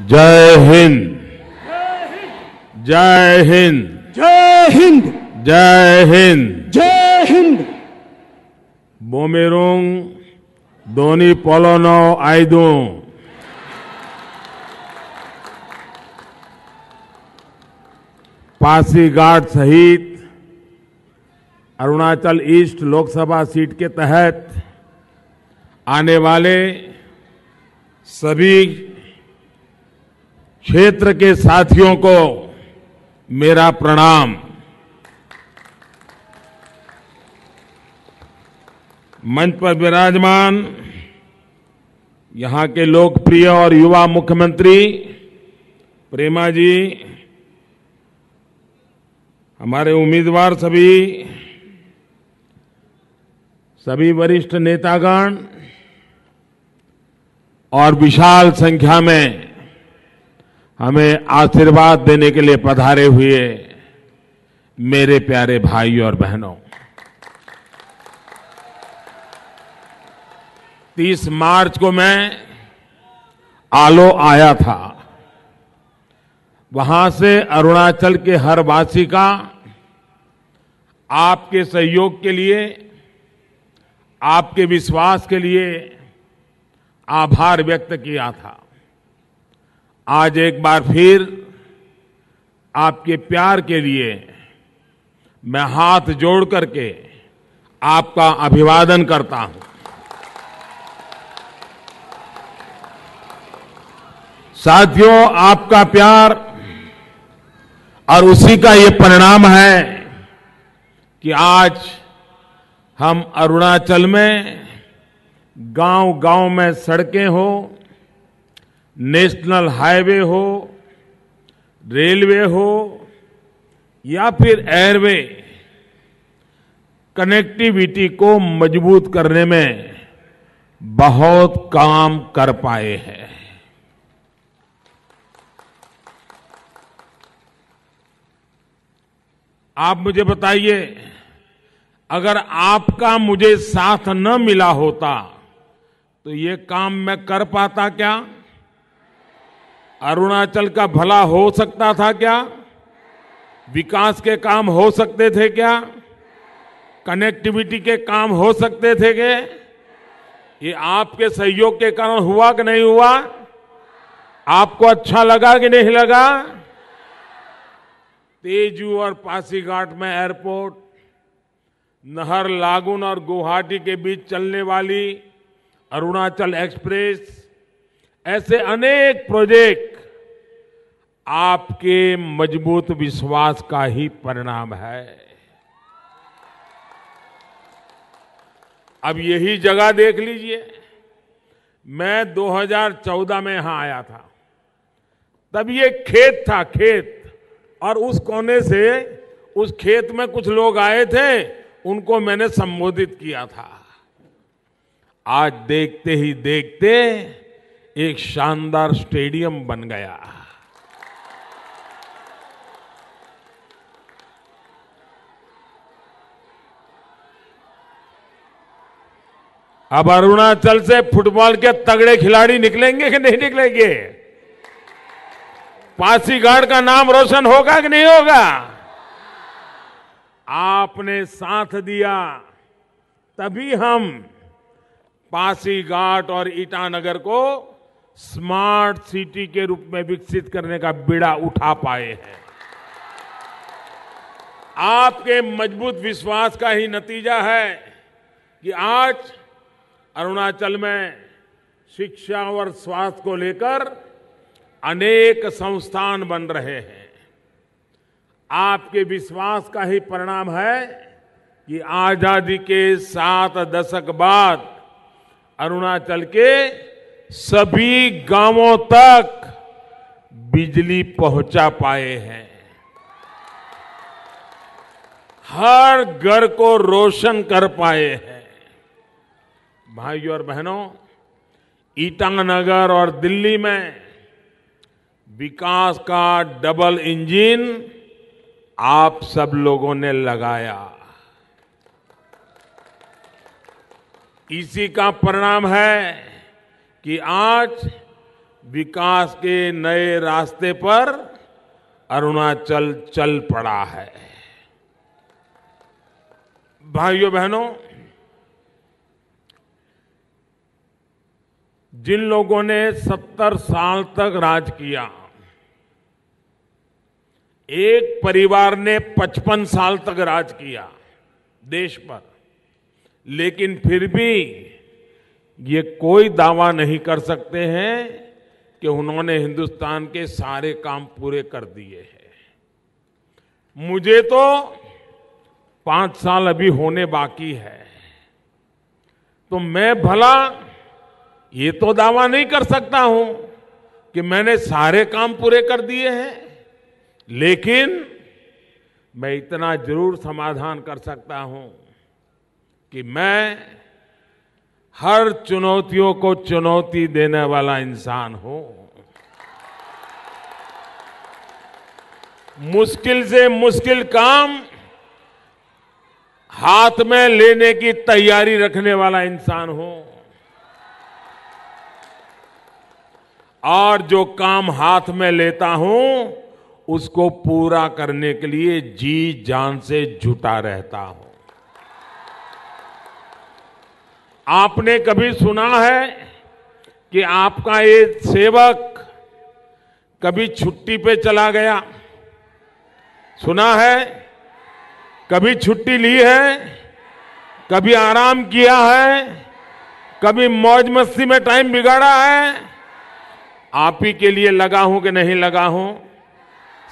जय हिंद जय हिंद जय हिंद जय हिंद जय हिंद बोमेरोंग दोनी पोलोनो पासी पासीघाट सहित अरुणाचल ईस्ट लोकसभा सीट के तहत आने वाले सभी क्षेत्र के साथियों को मेरा प्रणाम मंच पर विराजमान यहां के लोकप्रिय और युवा मुख्यमंत्री प्रेमा जी हमारे उम्मीदवार सभी सभी वरिष्ठ नेतागण और विशाल संख्या में हमें आशीर्वाद देने के लिए पधारे हुए मेरे प्यारे भाई और बहनों 30 मार्च को मैं आलो आया था वहां से अरुणाचल के हर वासी का आपके सहयोग के लिए आपके विश्वास के लिए आभार व्यक्त किया था आज एक बार फिर आपके प्यार के लिए मैं हाथ जोड़ करके आपका अभिवादन करता हूं साथियों आपका प्यार और उसी का ये परिणाम है कि आज हम अरुणाचल में गांव गांव में सड़कें हों नेशनल हाईवे हो रेलवे हो या फिर एयरवे कनेक्टिविटी को मजबूत करने में बहुत काम कर पाए हैं आप मुझे बताइए अगर आपका मुझे साथ न मिला होता तो ये काम मैं कर पाता क्या अरुणाचल का भला हो सकता था क्या विकास के काम हो सकते थे क्या कनेक्टिविटी के काम हो सकते थे के? ये आपके सहयोग के कारण हुआ कि नहीं हुआ आपको अच्छा लगा कि नहीं लगा तेजू और पासीघाट में एयरपोर्ट नहर लागुन और गुवाहाटी के बीच चलने वाली अरुणाचल एक्सप्रेस ऐसे अनेक प्रोजेक्ट आपके मजबूत विश्वास का ही परिणाम है अब यही जगह देख लीजिए मैं 2014 में यहां आया था तब ये खेत था खेत और उस कोने से उस खेत में कुछ लोग आए थे उनको मैंने संबोधित किया था आज देखते ही देखते एक शानदार स्टेडियम बन गया अब अरुणाचल से फुटबॉल के तगड़े खिलाड़ी निकलेंगे कि नहीं निकलेंगे पासीघाट का नाम रोशन होगा कि नहीं होगा आपने साथ दिया तभी हम पासीघाट और ईटानगर को स्मार्ट सिटी के रूप में विकसित करने का बीड़ा उठा पाए हैं आपके मजबूत विश्वास का ही नतीजा है कि आज अरुणाचल में शिक्षा और स्वास्थ्य को लेकर अनेक संस्थान बन रहे हैं आपके विश्वास का ही परिणाम है कि आजादी के सात दशक बाद अरुणाचल के सभी गांवों तक बिजली पहुंचा पाए हैं हर घर को रोशन कर पाए हैं भाइयों और बहनों ईटानगर और दिल्ली में विकास का डबल इंजन आप सब लोगों ने लगाया इसी का परिणाम है कि आज विकास के नए रास्ते पर अरुणाचल चल पड़ा है भाइयों बहनों जिन लोगों ने 70 साल तक राज किया एक परिवार ने 55 साल तक राज किया देश पर लेकिन फिर भी ये कोई दावा नहीं कर सकते हैं कि उन्होंने हिंदुस्तान के सारे काम पूरे कर दिए हैं मुझे तो पांच साल अभी होने बाकी है तो मैं भला ये तो दावा नहीं कर सकता हूं कि मैंने सारे काम पूरे कर दिए हैं लेकिन मैं इतना जरूर समाधान कर सकता हूं कि मैं हर चुनौतियों को चुनौती देने वाला इंसान हूं मुश्किल से मुश्किल काम हाथ में लेने की तैयारी रखने वाला इंसान हूं और जो काम हाथ में लेता हूं उसको पूरा करने के लिए जी जान से जुटा रहता हूं आपने कभी सुना है कि आपका ये सेवक कभी छुट्टी पे चला गया सुना है कभी छुट्टी ली है कभी आराम किया है कभी मौज मस्ती में टाइम बिगाड़ा है आप ही के लिए लगा हूं कि नहीं लगा हूं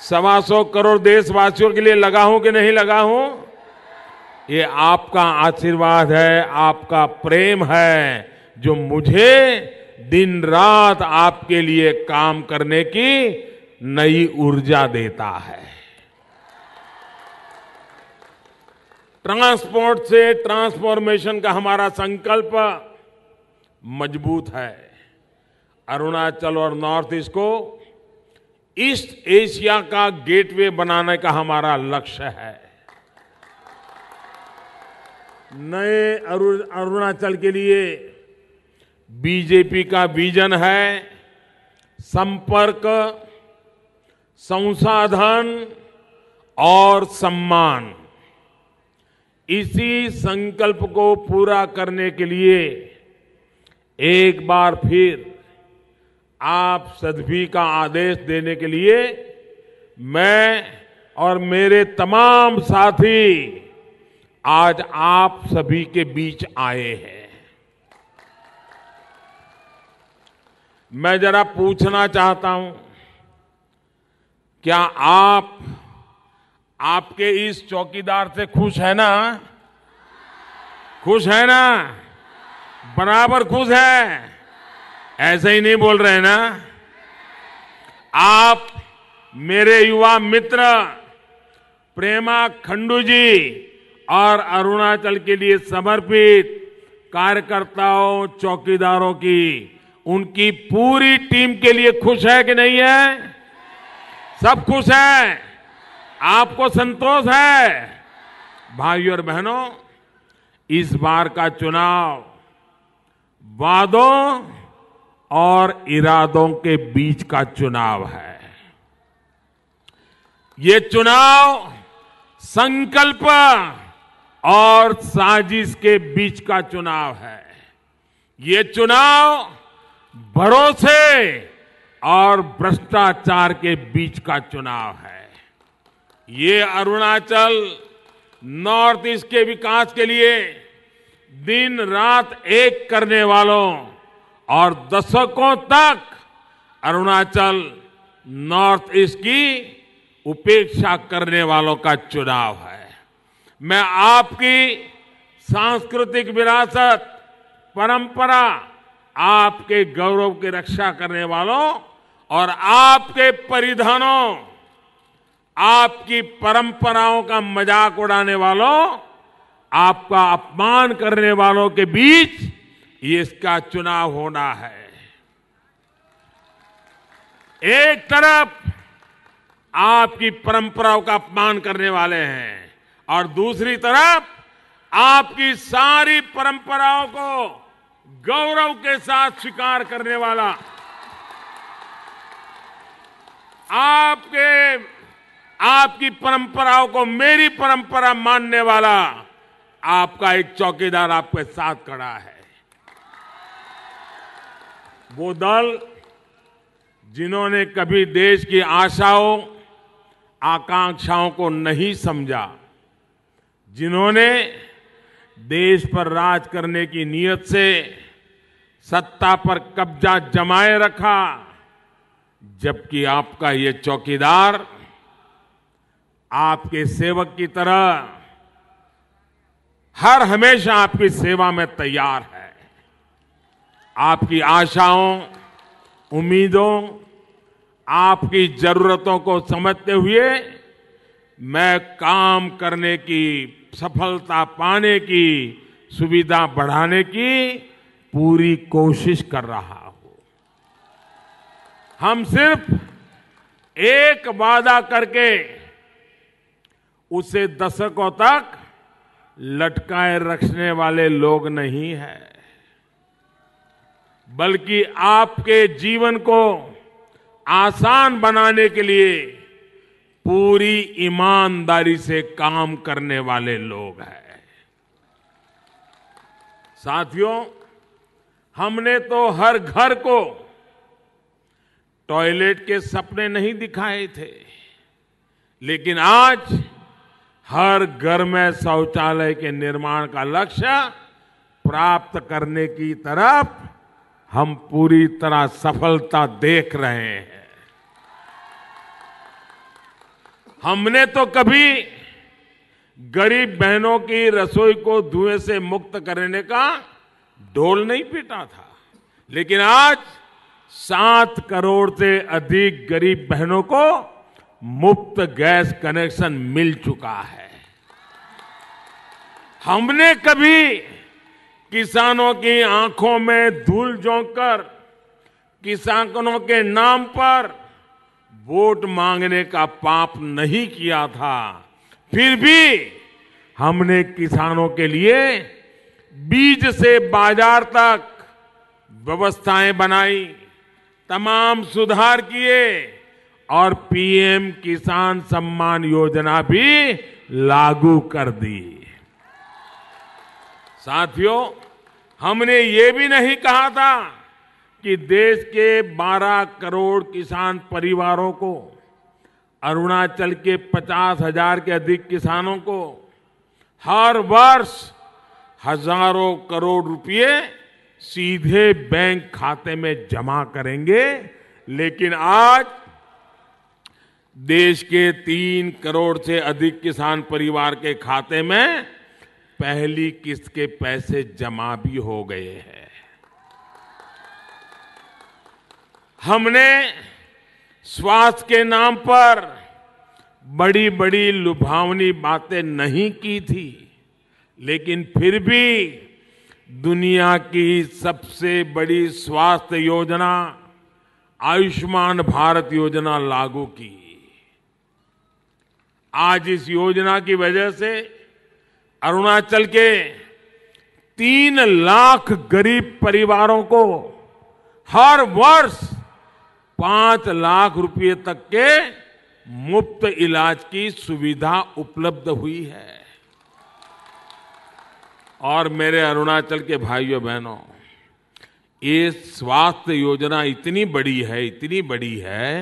सवा सौ करोड़ देशवासियों के लिए लगा हूं कि नहीं लगा हूं ये आपका आशीर्वाद है आपका प्रेम है जो मुझे दिन रात आपके लिए काम करने की नई ऊर्जा देता है ट्रांसपोर्ट से ट्रांसफॉर्मेशन का हमारा संकल्प मजबूत है अरुणाचल और नॉर्थ ईस्ट को ईस्ट एशिया का गेटवे बनाने का हमारा लक्ष्य है नए अरुणाचल के लिए बीजेपी का विजन है संपर्क संसाधन और सम्मान इसी संकल्प को पूरा करने के लिए एक बार फिर आप सदफी का आदेश देने के लिए मैं और मेरे तमाम साथी आज आप सभी के बीच आए हैं मैं जरा पूछना चाहता हूं क्या आप आपके इस चौकीदार से खुश है ना खुश है ना बराबर खुश है ऐसे ही नहीं बोल रहे हैं ना आप मेरे युवा मित्र प्रेमा खंडू जी और अरुणाचल के लिए समर्पित कार्यकर्ताओं चौकीदारों की उनकी पूरी टीम के लिए खुश है कि नहीं है सब खुश है आपको संतोष है भाइयों और बहनों इस बार का चुनाव वादों और इरादों के बीच का चुनाव है ये चुनाव संकल्प और साजिश के बीच का चुनाव है ये चुनाव भरोसे और भ्रष्टाचार के बीच का चुनाव है ये अरुणाचल नॉर्थ ईस्ट के विकास के लिए दिन रात एक करने वालों और दशकों तक अरुणाचल नॉर्थ ईस्ट की उपेक्षा करने वालों का चुनाव है मैं आपकी सांस्कृतिक विरासत परंपरा आपके गौरव की रक्षा करने वालों और आपके परिधानों आपकी परंपराओं का मजाक उड़ाने वालों आपका अपमान करने वालों के बीच ये इसका चुनाव होना है एक तरफ आपकी परंपराओं का अपमान करने वाले हैं और दूसरी तरफ आपकी सारी परंपराओं को गौरव के साथ स्वीकार करने वाला आपके आपकी परंपराओं को मेरी परंपरा मानने वाला आपका एक चौकीदार आपके साथ खड़ा है वो दल जिन्होंने कभी देश की आशाओं आकांक्षाओं को नहीं समझा जिन्होंने देश पर राज करने की नीयत से सत्ता पर कब्जा जमाए रखा जबकि आपका ये चौकीदार आपके सेवक की तरह हर हमेशा आपकी सेवा में तैयार है आपकी आशाओं उम्मीदों आपकी जरूरतों को समझते हुए मैं काम करने की सफलता पाने की सुविधा बढ़ाने की पूरी कोशिश कर रहा हूं हम सिर्फ एक वादा करके उसे दशकों तक लटकाए रखने वाले लोग नहीं हैं बल्कि आपके जीवन को आसान बनाने के लिए पूरी ईमानदारी से काम करने वाले लोग हैं साथियों हमने तो हर घर को टॉयलेट के सपने नहीं दिखाए थे लेकिन आज हर घर में शौचालय के निर्माण का लक्ष्य प्राप्त करने की तरफ हम पूरी तरह सफलता देख रहे हैं हमने तो कभी गरीब बहनों की रसोई को धुएं से मुक्त करने का ढोल नहीं पीटा था लेकिन आज सात करोड़ से अधिक गरीब बहनों को मुफ्त गैस कनेक्शन मिल चुका है हमने कभी किसानों की आंखों में धूल झोंककर किसानों के नाम पर वोट मांगने का पाप नहीं किया था फिर भी हमने किसानों के लिए बीज से बाजार तक व्यवस्थाएं बनाई तमाम सुधार किए और पीएम किसान सम्मान योजना भी लागू कर दी साथियों हमने ये भी नहीं कहा था कि देश के 12 करोड़ किसान परिवारों को अरुणाचल के पचास हजार के अधिक किसानों को हर वर्ष हजारों करोड़ रुपए सीधे बैंक खाते में जमा करेंगे लेकिन आज देश के तीन करोड़ से अधिक किसान परिवार के खाते में पहली किस्त के पैसे जमा भी हो गए हैं हमने स्वास्थ्य के नाम पर बड़ी बड़ी लुभावनी बातें नहीं की थी लेकिन फिर भी दुनिया की सबसे बड़ी स्वास्थ्य योजना आयुष्मान भारत योजना लागू की आज इस योजना की वजह से अरुणाचल के तीन लाख गरीब परिवारों को हर वर्ष पांच लाख रुपए तक के मुफ्त इलाज की सुविधा उपलब्ध हुई है और मेरे अरुणाचल के भाइयों बहनों ये स्वास्थ्य योजना इतनी बड़ी है इतनी बड़ी है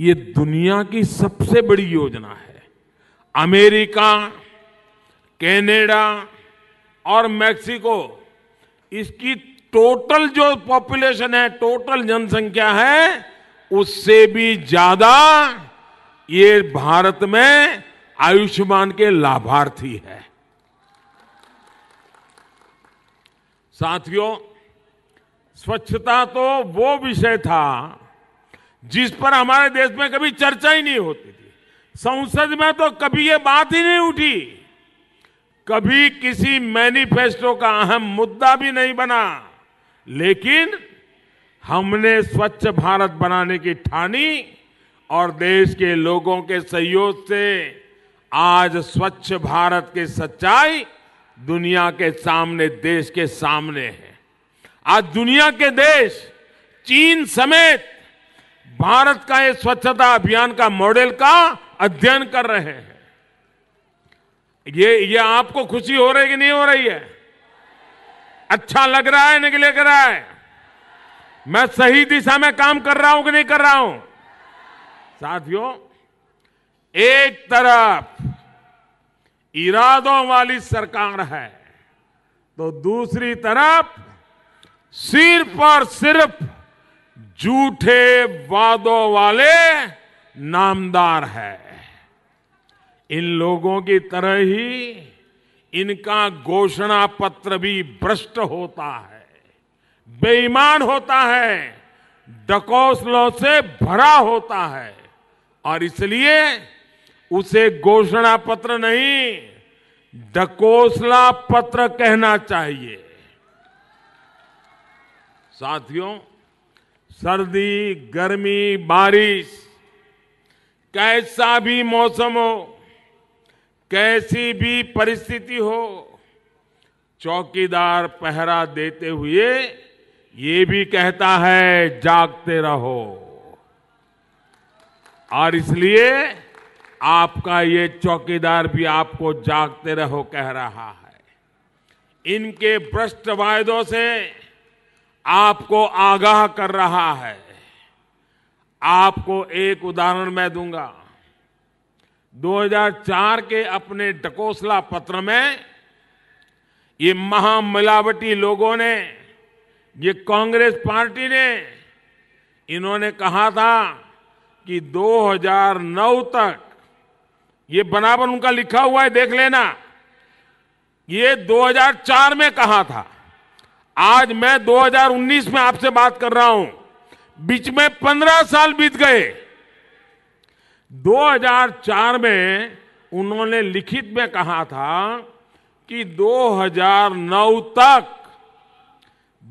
ये दुनिया की सबसे बड़ी योजना है अमेरिका कनाडा और मैक्सिको इसकी टोटल जो पॉपुलेशन है टोटल जनसंख्या है उससे भी ज्यादा ये भारत में आयुष्मान के लाभार्थी है साथियों स्वच्छता तो वो विषय था जिस पर हमारे देश में कभी चर्चा ही नहीं होती थी संसद में तो कभी ये बात ही नहीं उठी कभी किसी मैनिफेस्टो का अहम मुद्दा भी नहीं बना लेकिन हमने स्वच्छ भारत बनाने की ठानी और देश के लोगों के सहयोग से आज स्वच्छ भारत की सच्चाई दुनिया के सामने देश के सामने है आज दुनिया के देश चीन समेत भारत का ये स्वच्छता अभियान का मॉडल का अध्ययन कर रहे हैं ये ये आपको खुशी हो रही है कि नहीं हो रही है अच्छा लग रहा है निकले कर रहा है मैं सही दिशा में काम कर रहा हूं कि नहीं कर रहा हूं साथियों एक तरफ इरादों वाली सरकार है तो दूसरी तरफ सिर्फ और सिर्फ झूठे वादों वाले नामदार है इन लोगों की तरह ही इनका घोषणा पत्र भी भ्रष्ट होता है बेईमान होता है डकौसलों से भरा होता है और इसलिए उसे घोषणा पत्र नहीं डकोसला पत्र कहना चाहिए साथियों सर्दी गर्मी बारिश कैसा भी मौसम हो कैसी भी परिस्थिति हो चौकीदार पहरा देते हुए ये भी कहता है जागते रहो और इसलिए आपका ये चौकीदार भी आपको जागते रहो कह रहा है इनके भ्रष्ट वायदों से आपको आगाह कर रहा है आपको एक उदाहरण मैं दूंगा 2004 के अपने टकोसला पत्र में ये महामिलावटी लोगों ने ये कांग्रेस पार्टी ने इन्होंने कहा था कि 2009 तक ये बनावन उनका लिखा हुआ है देख लेना ये 2004 में कहा था आज मैं 2019 में आपसे बात कर रहा हूं बीच में 15 साल बीत गए 2004 में उन्होंने लिखित में कहा था कि 2009 तक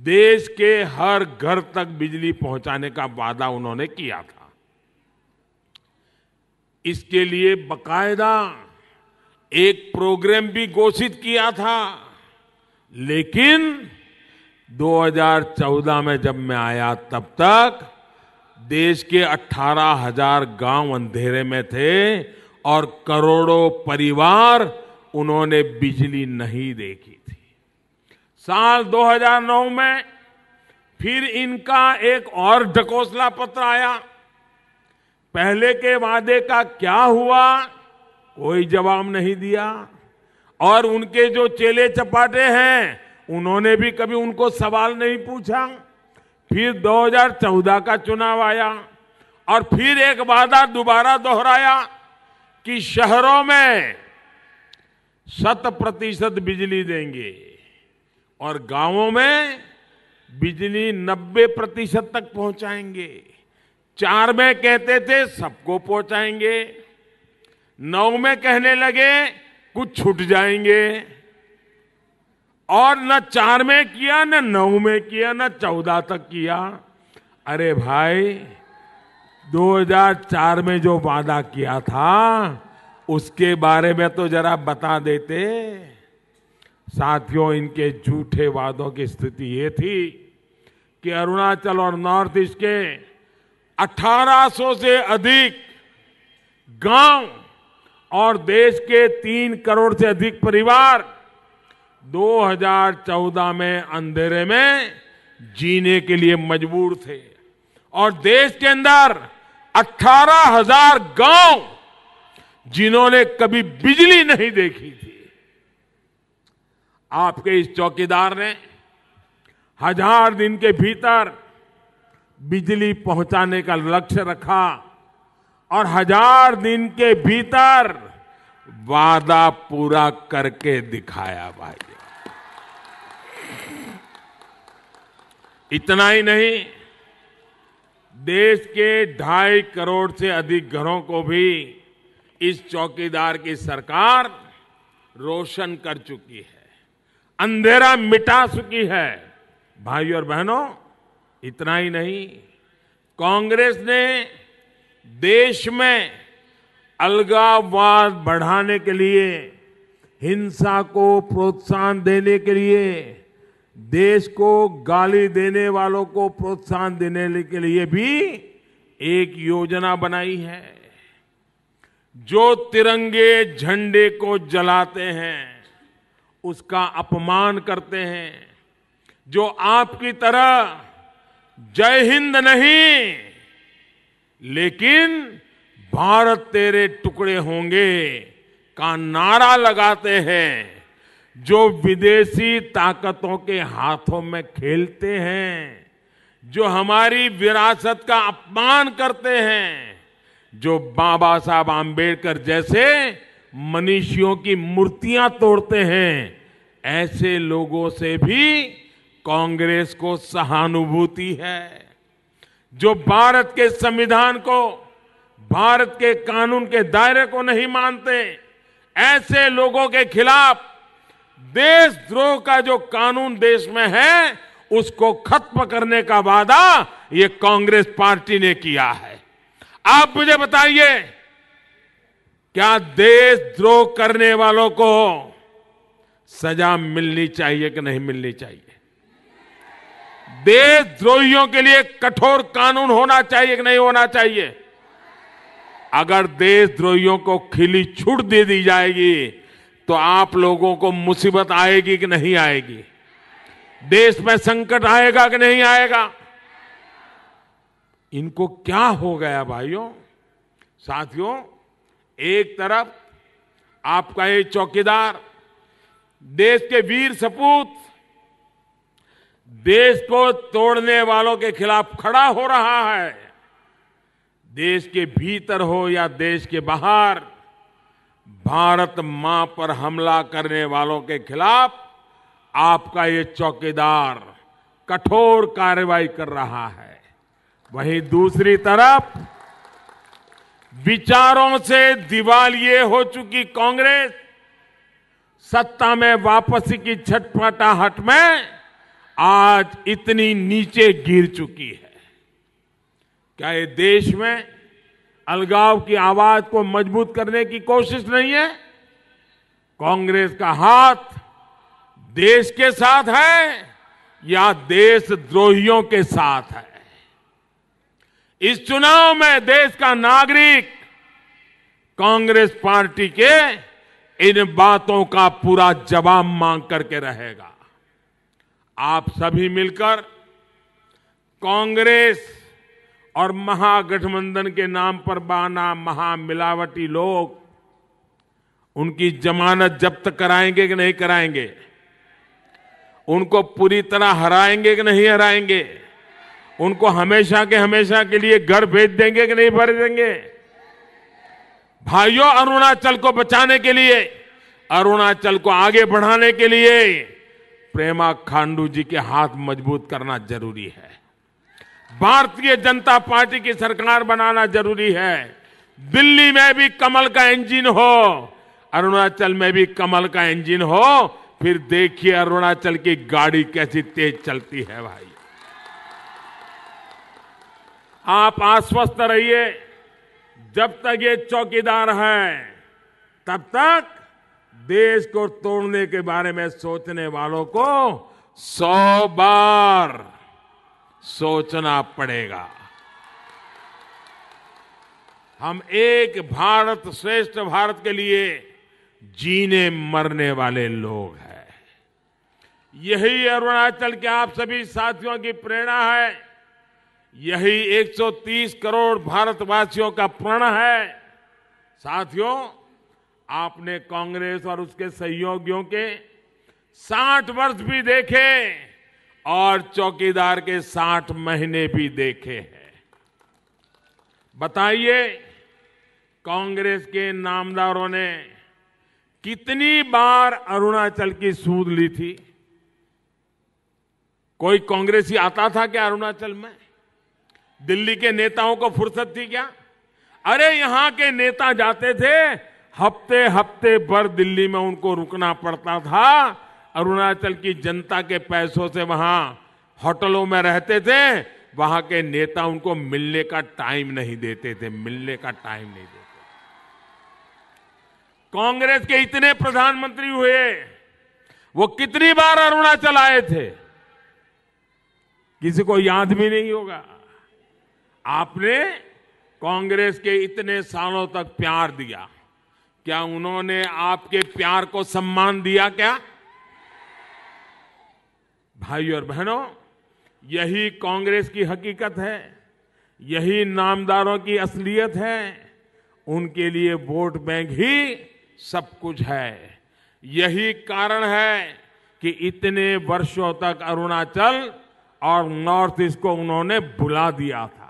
देश के हर घर तक बिजली पहुंचाने का वादा उन्होंने किया था इसके लिए बकायदा एक प्रोग्राम भी घोषित किया था लेकिन 2014 में जब मैं आया तब तक देश के अठारह हजार गांव अंधेरे में थे और करोड़ों परिवार उन्होंने बिजली नहीं देखी थी साल 2009 में फिर इनका एक और ढकोसला पत्र आया पहले के वादे का क्या हुआ कोई जवाब नहीं दिया और उनके जो चेले चपाटे हैं उन्होंने भी कभी उनको सवाल नहीं पूछा फिर 2014 का चुनाव आया और फिर एक वादा दोबारा दोहराया कि शहरों में शत प्रतिशत बिजली देंगे और गांवों में बिजली 90 प्रतिशत तक पहुंचाएंगे चार में कहते थे सबको पहुंचाएंगे नौ में कहने लगे कुछ छूट जाएंगे और न चार में किया न नौ में किया न चौदह तक किया अरे भाई 2004 में जो वादा किया था उसके बारे में तो जरा बता देते साथियों इनके झूठे वादों की स्थिति ये थी कि अरुणाचल और नॉर्थ ईस्ट के 1800 से अधिक गांव और देश के तीन करोड़ से अधिक परिवार 2014 में अंधेरे में जीने के लिए मजबूर थे और देश के अंदर 18,000 गांव जिन्होंने कभी बिजली नहीं देखी थी आपके इस चौकीदार ने हजार दिन के भीतर बिजली पहुंचाने का लक्ष्य रखा और हजार दिन के भीतर वादा पूरा करके दिखाया भाई इतना ही नहीं देश के ढाई करोड़ से अधिक घरों को भी इस चौकीदार की सरकार रोशन कर चुकी है अंधेरा मिटा चुकी है भाई और बहनों इतना ही नहीं कांग्रेस ने देश में अलगाववाद बढ़ाने के लिए हिंसा को प्रोत्साहन देने के लिए देश को गाली देने वालों को प्रोत्साहन देने के लिए भी एक योजना बनाई है जो तिरंगे झंडे को जलाते हैं उसका अपमान करते हैं जो आपकी तरह जय हिंद नहीं लेकिन भारत तेरे टुकड़े होंगे का नारा लगाते हैं जो विदेशी ताकतों के हाथों में खेलते हैं जो हमारी विरासत का अपमान करते हैं जो बाबा साहब आम्बेडकर जैसे मनीषियों की मूर्तियां तोड़ते हैं ऐसे लोगों से भी कांग्रेस को सहानुभूति है जो भारत के संविधान को भारत के कानून के दायरे को नहीं मानते ऐसे लोगों के खिलाफ देशद्रोह का जो कानून देश में है उसको खत्म करने का वादा ये कांग्रेस पार्टी ने किया है आप मुझे बताइए क्या देशद्रोह करने वालों को सजा मिलनी चाहिए कि नहीं मिलनी चाहिए देशद्रोहियों के लिए कठोर कानून होना चाहिए कि नहीं होना चाहिए अगर देशद्रोहियों को खिली छूट दे दी जाएगी तो आप लोगों को मुसीबत आएगी कि नहीं आएगी देश में संकट आएगा कि नहीं आएगा इनको क्या हो गया भाइयों साथियों एक तरफ आपका ये चौकीदार देश के वीर सपूत देश को तोड़ने वालों के खिलाफ खड़ा हो रहा है देश के भीतर हो या देश के बाहर भारत मां पर हमला करने वालों के खिलाफ आपका ये चौकीदार कठोर कार्रवाई कर रहा है वहीं दूसरी तरफ विचारों से दिवालिये हो चुकी कांग्रेस सत्ता में वापसी की छटपटाहट में आज इतनी नीचे गिर चुकी है આ દેશ મે અલગાવ કી આવાજ કો મજબૂત કરને કી કોશિશ નહીં હે કોંગ્રેસ કા હાથ દેશ કે સાથ હે યા દેશ દ્રોહીઓ કે સાથ હે ઇસ ચુનાવ મે દેશ કા નાગરિક કોંગ્રેસ પાર્ટી કે ઇન બાતોં કા પૂરા જવાબ માંગ કરકે રહેગા આપ સભી মিলકર કોંગ્રેસ और महागठबंधन के नाम पर बाना महामिलावटी लोग उनकी जमानत जब्त कराएंगे कि नहीं कराएंगे उनको पूरी तरह हराएंगे कि नहीं हराएंगे उनको हमेशा के हमेशा के लिए घर भेज देंगे कि नहीं भर देंगे भाइयों अरुणाचल को बचाने के लिए अरुणाचल को आगे बढ़ाने के लिए प्रेमा खांडू जी के हाथ मजबूत करना जरूरी है भारतीय जनता पार्टी की सरकार बनाना जरूरी है दिल्ली में भी कमल का इंजन हो अरुणाचल में भी कमल का इंजन हो फिर देखिए अरुणाचल की गाड़ी कैसी तेज चलती है भाई आप आश्वस्त रहिए जब तक ये चौकीदार हैं तब तक देश को तोड़ने के बारे में सोचने वालों को सौ बार सोचना पड़ेगा हम एक भारत श्रेष्ठ भारत के लिए जीने मरने वाले लोग हैं यही अरुणाचल के आप सभी साथियों की प्रेरणा है यही 130 करोड़ भारतवासियों का प्रण है साथियों आपने कांग्रेस और उसके सहयोगियों के 60 वर्ष भी देखे और चौकीदार के साठ महीने भी देखे हैं बताइए कांग्रेस के नामदारों ने कितनी बार अरुणाचल की सूद ली थी कोई कांग्रेसी आता था क्या अरुणाचल में दिल्ली के नेताओं को फुर्सत थी क्या अरे यहां के नेता जाते थे हफ्ते हफ्ते भर दिल्ली में उनको रुकना पड़ता था अरुणाचल की जनता के पैसों से वहां होटलों में रहते थे वहां के नेता उनको मिलने का टाइम नहीं देते थे मिलने का टाइम नहीं देते कांग्रेस के इतने प्रधानमंत्री हुए वो कितनी बार अरुणाचल आए थे किसी को याद भी नहीं होगा आपने कांग्रेस के इतने सालों तक प्यार दिया क्या उन्होंने आपके प्यार को सम्मान दिया क्या भाइयों और बहनों यही कांग्रेस की हकीकत है यही नामदारों की असलियत है उनके लिए वोट बैंक ही सब कुछ है यही कारण है कि इतने वर्षों तक अरुणाचल और नॉर्थ ईस्ट को उन्होंने भुला दिया था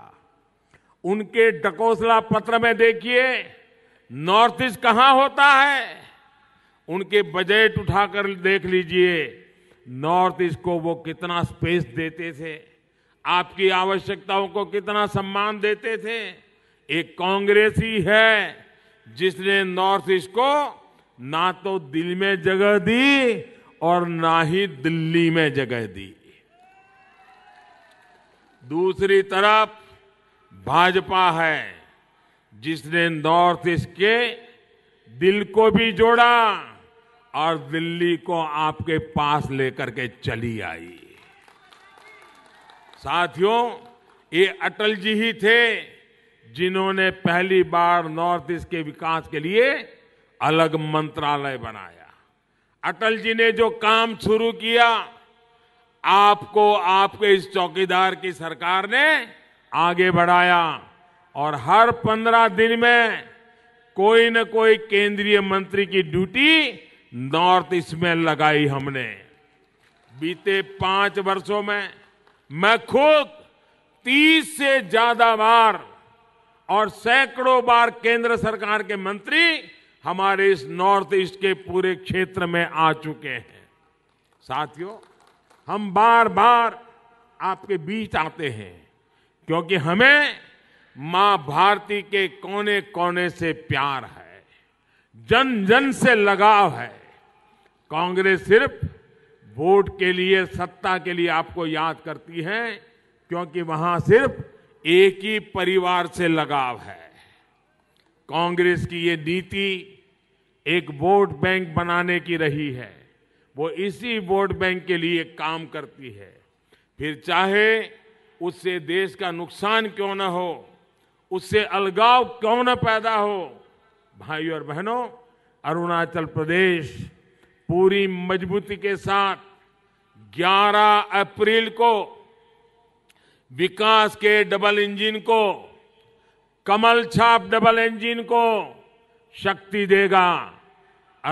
उनके डकोसला पत्र में देखिए नॉर्थ ईस्ट कहाँ होता है उनके बजट उठाकर देख लीजिए नॉर्थ ईस्ट को वो कितना स्पेस देते थे आपकी आवश्यकताओं को कितना सम्मान देते थे एक कांग्रेस ही है जिसने नॉर्थ ईस्ट को ना तो दिल में जगह दी और ना ही दिल्ली में जगह दी दूसरी तरफ भाजपा है जिसने नॉर्थ ईस्ट के दिल को भी जोड़ा और दिल्ली को आपके पास लेकर के चली आई साथियों ये अटल जी ही थे जिन्होंने पहली बार नॉर्थ ईस्ट के विकास के लिए अलग मंत्रालय बनाया अटल जी ने जो काम शुरू किया आपको आपके इस चौकीदार की सरकार ने आगे बढ़ाया और हर पंद्रह दिन में कोई न कोई केंद्रीय मंत्री की ड्यूटी नॉर्थ ईस्ट में लगाई हमने बीते पांच वर्षों में मैं खुद तीस से ज्यादा बार और सैकड़ों बार केंद्र सरकार के मंत्री हमारे इस नॉर्थ ईस्ट के पूरे क्षेत्र में आ चुके हैं साथियों हम बार बार आपके बीच आते हैं क्योंकि हमें मां भारती के कोने कोने से प्यार है जन जन से लगाव है कांग्रेस सिर्फ वोट के लिए सत्ता के लिए आपको याद करती है क्योंकि वहां सिर्फ एक ही परिवार से लगाव है कांग्रेस की ये नीति एक वोट बैंक बनाने की रही है वो इसी वोट बैंक के लिए काम करती है फिर चाहे उससे देश का नुकसान क्यों ना हो उससे अलगाव क्यों ना पैदा हो भाइयों और बहनों अरुणाचल प्रदेश पूरी मजबूती के साथ 11 अप्रैल को विकास के डबल इंजन को कमल छाप डबल इंजन को शक्ति देगा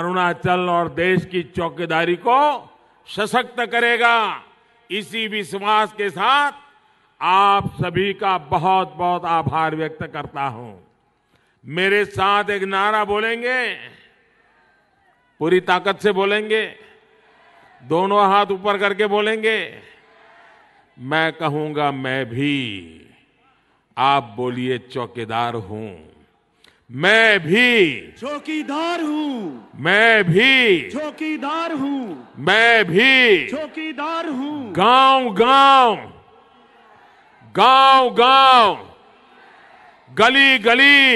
अरुणाचल और देश की चौकीदारी को सशक्त करेगा इसी विश्वास के साथ आप सभी का बहुत बहुत आभार व्यक्त करता हूं मेरे साथ एक नारा बोलेंगे पूरी ताकत से बोलेंगे दोनों हाथ ऊपर करके बोलेंगे मैं कहूंगा मैं भी आप बोलिए चौकीदार हूं मैं भी चौकीदार हूं मैं भी चौकीदार हूं मैं भी चौकीदार हूं गांव गांव गांव गांव गली गली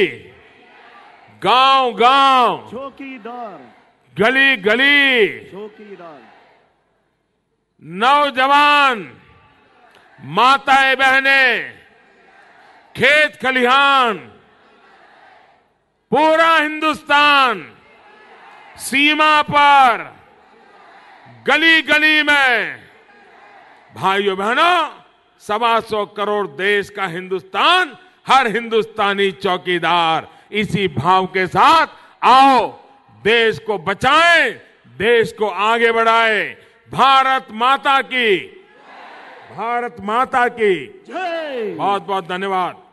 गांव गांव चौकीदार गली गली नौजवान माताएं बहने खेत खलिहान पूरा हिंदुस्तान सीमा पर गली गली में भाइयों बहनों सवा सौ करोड़ देश का हिंदुस्तान हर हिंदुस्तानी चौकीदार इसी भाव के साथ आओ देश को बचाए देश को आगे बढ़ाए भारत माता की भारत माता की बहुत बहुत धन्यवाद